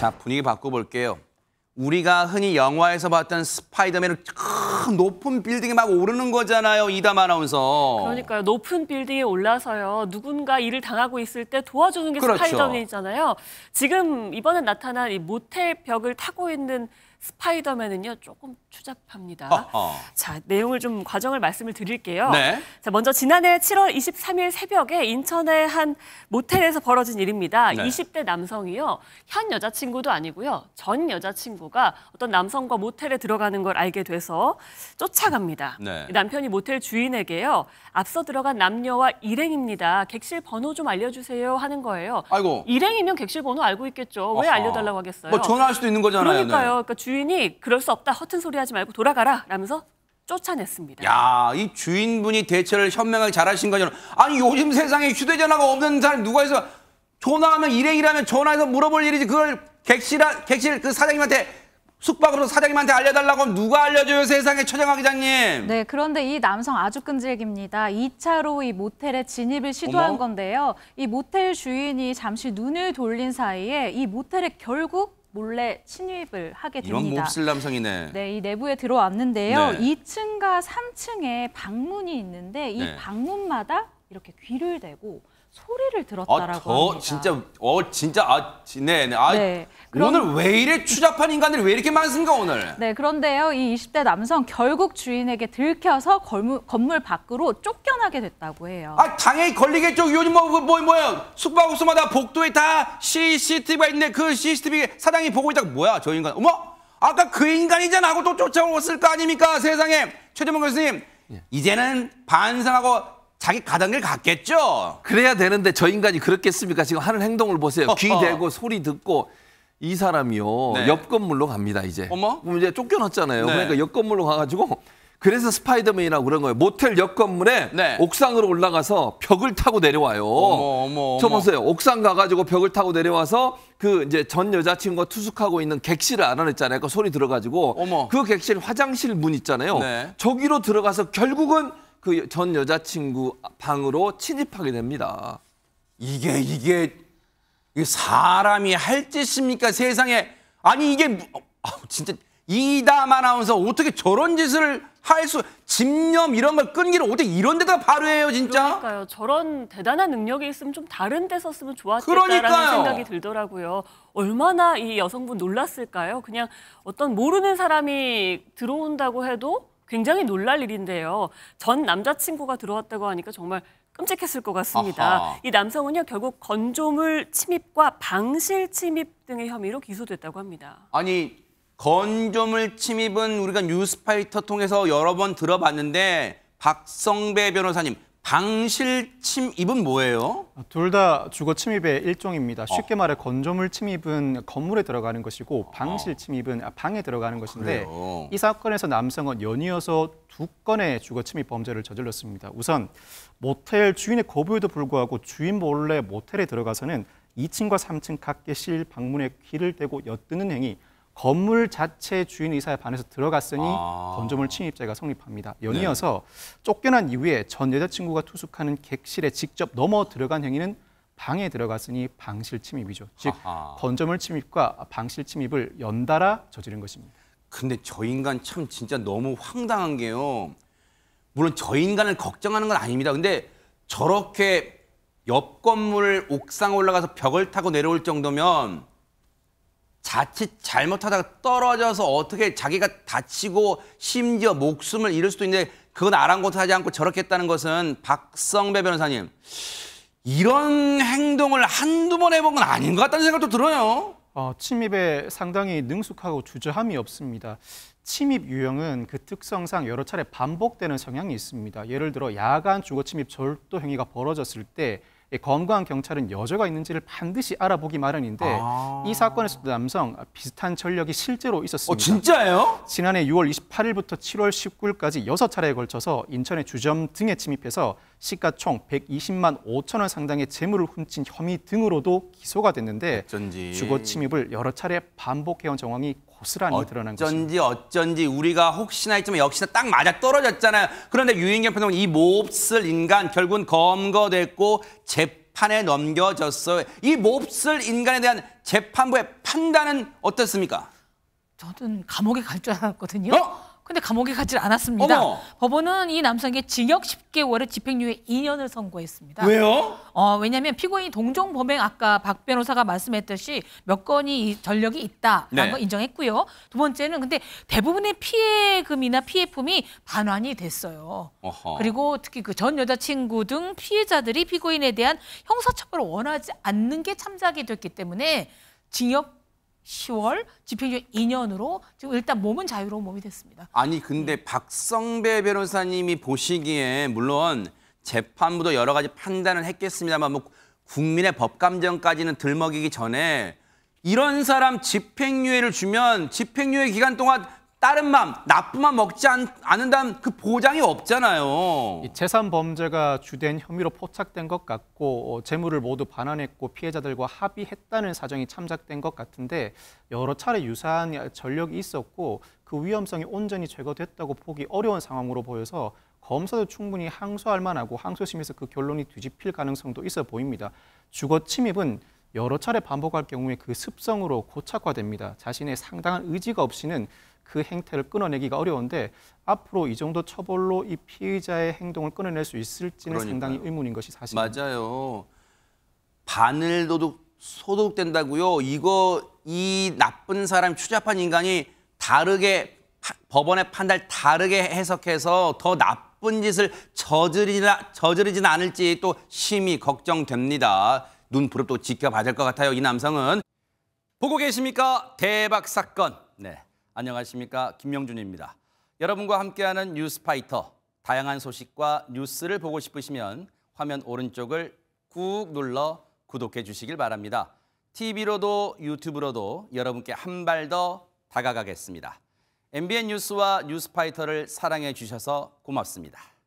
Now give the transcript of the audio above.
자, 분위기 바꿔볼게요. 우리가 흔히 영화에서 봤던 스파이더맨을 큰 높은 빌딩에 막 오르는 거잖아요, 이담 아나운서. 그러니까요, 높은 빌딩에 올라서요, 누군가 일을 당하고 있을 때 도와주는 게 그렇죠. 스파이더맨이잖아요. 지금 이번에 나타난 이 모텔 벽을 타고 있는 스파이더맨은요 조금 추잡합니다. 어허. 어. 자 내용을 좀 과정을 말씀을 드릴게요. 네. 자 먼저 지난해 7월 23일 새벽에 인천의 한 모텔에서 벌어진 일입니다. 네. 20대 남성이요 현 여자친구도 아니고요 전 여자친구가 어떤 남성과 모텔에 들어가는 걸 알게 돼서 쫓아갑니다. 네. 남편이 모텔 주인에게요 앞서 들어간 남녀와 일행입니다. 객실 번호 좀 알려주세요 하는 거예요. 아이고. 일행이면 객실 번호 알고 있겠죠. 왜어 알려달라고 하겠어요? 뭐 전화할 수도 있는 거잖아요. 그러니까요. 네. 그러니까 주 주인이 그럴 수 없다 허튼 소리 하지 말고 돌아가라 라면서 쫓아냈습니다. 야, 이 주인분이 대처를 현명하게 잘하신 거죠. 아니 요즘 세상에 휴대전화가 없는 사람 누가 있어? 전화하면 일행이라면 전화해서 물어볼 일이지 그걸 객실 객실 그 사장님한테 숙박으로 사장님한테 알려달라고 하면 누가 알려줘요 세상에 처장 기자님. 네 그런데 이 남성 아주 끈질깁니다. 2차로 이 모텔에 진입을 시도한 어머. 건데요. 이 모텔 주인이 잠시 눈을 돌린 사이에 이 모텔에 결국 몰래 침입을 하게 됩니다. 이런 몹쓸 남성이네. 네, 이 내부에 들어왔는데요. 네. 2층과 3층에 방문이 있는데 이 네. 방문마다 이렇게 귀를 대고 소리를 아, 들었다라고 아, 합니다. 진짜 어 진짜 아 네네 네. 아 네. 그럼, 오늘 왜 이래 추잡한 인간들이 왜 이렇게 많습니까 오늘? 네 그런데요 이 20대 남성 결국 주인에게 들켜서 건물, 건물 밖으로 쫓겨나게 됐다고 해요. 아 당연히 걸리겠죠 요즘 뭐뭐 뭐, 그, 뭐야 뭐, 숙박업소마다 복도에 다 CCTV가 있는데 그 CCTV 사장이 보고 있다 뭐야 저 인간 어머 아까 그 인간이잖아 하고 또 쫓아왔을 거 아닙니까 세상에 최재문 교수님 예. 이제는 반성하고 자기 가던 길 갔겠죠? 그래야 되는데 저 인간이 그렇겠습니까? 지금 하는 행동을 보세요. 귀 대고 소리 듣고 이 사람이요 네. 옆 건물로 갑니다 이제. 어머? 그럼 이제 쫓겨났잖아요. 네. 그러니까 옆 건물로 가가지고 그래서 스파이더맨이라고 그런 거예요. 모텔 옆 건물에 네. 옥상으로 올라가서 벽을 타고 내려와요. 어머 어머. 저 보세요. 옥상 가가지고 벽을 타고 내려와서 그 이제 전 여자친구가 투숙하고 있는 객실을 알아냈잖아요. 그 소리 들어가지고 어머. 그 객실 화장실 문 있잖아요. 네. 저기로 들어가서 결국은 그전 여자친구 방으로 침입하게 됩니다. 이게 이게 사람이 할 짓입니까 세상에? 아니 이게 아, 진짜 이담 아나운서 어떻게 저런 짓을 할 수 집념 이런 걸 끈기를 어떻게 이런 데다 발휘해요 진짜? 그러니까요. 저런 대단한 능력이 있으면 좀 다른 데 썼으면 좋았겠다라는 생각이 들더라고요. 얼마나 이 여성분 놀랐을까요? 그냥 어떤 모르는 사람이 들어온다고 해도 굉장히 놀랄 일인데요. 전 남자친구가 들어왔다고 하니까 정말 끔찍했을 것 같습니다. 아하. 이 남성은요 결국 건조물 침입과 방실 침입 등의 혐의로 기소됐다고 합니다. 아니 건조물 침입은 우리가 뉴스파이터 통해서 여러 번 들어봤는데 박성배 변호사님 방실 침입은 뭐예요? 둘 다 주거 침입의 일종입니다. 쉽게 어. 말해 건조물 침입은 건물에 들어가는 것이고 방실 어. 침입은 아, 방에 들어가는 것인데 아, 그이 사건에서 남성은 연이어서 두 건의 주거 침입 범죄를 저질렀습니다. 우선 모텔 주인의 거부에도 불구하고 주인 몰래 모텔에 들어가서는 2층과 3층 각계 실 방문에 귀를 대고 엿드는 행위 건물 자체 주인 의사에 반해서 들어갔으니 아. 건조물 침입죄가 성립합니다. 네. 연이어서 네. 쫓겨난 이후에 전 여자친구가 투숙하는 객실에 직접 넘어 들어간 행위는 방에 들어갔으니 방실 침입이죠. 즉 아하. 건조물 침입과 방실 침입을 연달아 저지른 것입니다. 근데 저 인간 참 진짜 너무 황당한 게요. 물론 저 인간을 걱정하는 건 아닙니다. 근데 저렇게 옆 건물 옥상 올라가서 벽을 타고 내려올 정도면 자칫 잘못하다가 떨어져서 어떻게 자기가 다치고 심지어 목숨을 잃을 수도 있는데 그건 아랑곳하지 않고 저렇게 했다는 것은 박성배 변호사님 이런 행동을 한두 번 해본 건 아닌 것 같다는 생각도 들어요. 어, 침입에 상당히 능숙하고 주저함이 없습니다. 침입 유형은 그 특성상 여러 차례 반복되는 성향이 있습니다. 예를 들어 야간 주거 침입 절도 행위가 벌어졌을 때 예, 건강한 경찰은 여자가 있는지를 반드시 알아보기 마련인데 아... 이 사건에서도 남성 비슷한 전력이 실제로 있었습니다. 어, 진짜예요? 지난해 6월 28일부터 7월 19일까지 6차례에 걸쳐서 인천의 주점 등에 침입해서 시가 총 120만 5천 원 상당의 재물을 훔친 혐의 등으로도 기소가 됐는데 어쩐지... 주거 침입을 여러 차례 반복해온 정황이 고스란히 드러난 것입 어쩐지 어쩐지 우리가 혹시나 했지만 역시나 딱 맞아 떨어졌잖아요. 그런데 유인경 평론가 이 몹쓸 인간 결국은 검거됐고 재판에 넘겨졌어요. 이 몹쓸 인간에 대한 재판부의 판단은 어떻습니까? 저는 감옥에 갈 줄 알았거든요. 어? 근데 감옥에 가지 않았습니다. 어머. 법원은 이 남성에게 징역 10개월에 집행유예 2년을 선고했습니다. 왜요? 어, 왜냐하면 피고인 동종 범행 아까 박 변호사가 말씀했듯이 몇 건이 이 전력이 있다라는 네. 걸 인정했고요. 두 번째는 근데 대부분의 피해금이나 피해품이 반환이 됐어요. 어허. 그리고 특히 그 전 여자친구 등 피해자들이 피고인에 대한 형사처벌을 원하지 않는 게 참작이 됐기 때문에 징역 10월 집행유예 2년으로 지금 일단 몸은 자유로운 몸이 됐습니다. 아니 근데 네. 박성배 변호사님이 보시기에 물론 재판부도 여러 가지 판단을 했겠습니다만 뭐 국민의 법감정까지는 들먹이기 전에 이런 사람 집행유예를 주면 집행유예 기간 동안 다른 맘, 나쁜맘 먹지 않, 않는다는 그 보장이 없잖아요. 재산 범죄가 주된 혐의로 포착된 것 같고 어, 재물을 모두 반환했고 피해자들과 합의했다는 사정이 참작된 것 같은데 여러 차례 유사한 전력이 있었고 그 위험성이 온전히 제거됐다고 보기 어려운 상황으로 보여서 검사도 충분히 항소할 만하고 항소심에서 그 결론이 뒤집힐 가능성도 있어 보입니다. 주거 침입은 여러 차례 반복할 경우에 그 습성으로 고착화됩니다. 자신의 상당한 의지가 없이는 그 행태를 끊어내기가 어려운데 앞으로 이 정도 처벌로 이 피의자의 행동을 끊어낼 수 있을지는 그러니까요. 상당히 의문인 것이 사실입니다. 맞아요. 바늘 도둑 소독된다고요. 이거 이 나쁜 사람 추잡한 인간이 다르게 법원의 판단을 다르게 해석해서 더 나쁜 짓을 저지르지, 저 않을지 또 심히 걱정됩니다. 눈부릅도 지켜봐야 될 것 같아요. 이 남성은 보고 계십니까? 대박 사건. 네, 안녕하십니까? 김명준입니다. 여러분과 함께하는 뉴스파이터. 다양한 소식과 뉴스를 보고 싶으시면 화면 오른쪽을 꾹 눌러 구독해 주시길 바랍니다. TV로도 유튜브로도 여러분께 한 발 더 다가가겠습니다. MBN 뉴스와 뉴스파이터를 사랑해 주셔서 고맙습니다.